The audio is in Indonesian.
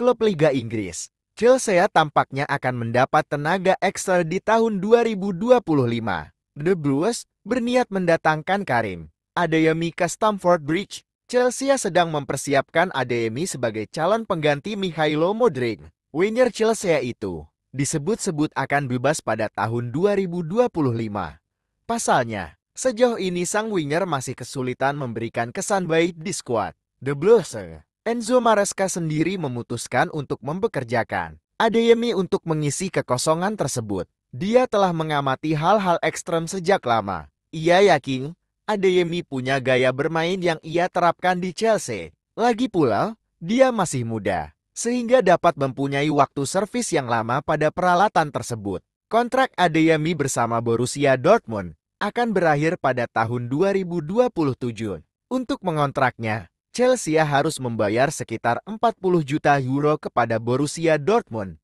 klub Liga Inggris. Chelsea tampaknya akan mendapat tenaga ekstra di tahun 2025. The Blues berniat mendatangkan Karim. Adeyemi ke Stamford Bridge, Chelsea sedang mempersiapkan Adeyemi sebagai calon pengganti Mihailo Modric. Winger Chelsea itu disebut-sebut akan bebas pada tahun 2025. Pasalnya, sejauh ini sang winger masih kesulitan memberikan kesan baik di skuad. The Blues Enzo Maresca sendiri memutuskan untuk mempekerjakan Adeyemi untuk mengisi kekosongan tersebut. Dia telah mengamati hal-hal ekstrem sejak lama. Ia yakin, Adeyemi punya gaya bermain yang ia terapkan di Chelsea. Lagi pula, dia masih muda, sehingga dapat mempunyai waktu servis yang lama pada peralatan tersebut. Kontrak Adeyemi bersama Borussia Dortmund akan berakhir pada tahun 2027. Untuk mengontraknya, Chelsea harus membayar sekitar 40 juta euro kepada Borussia Dortmund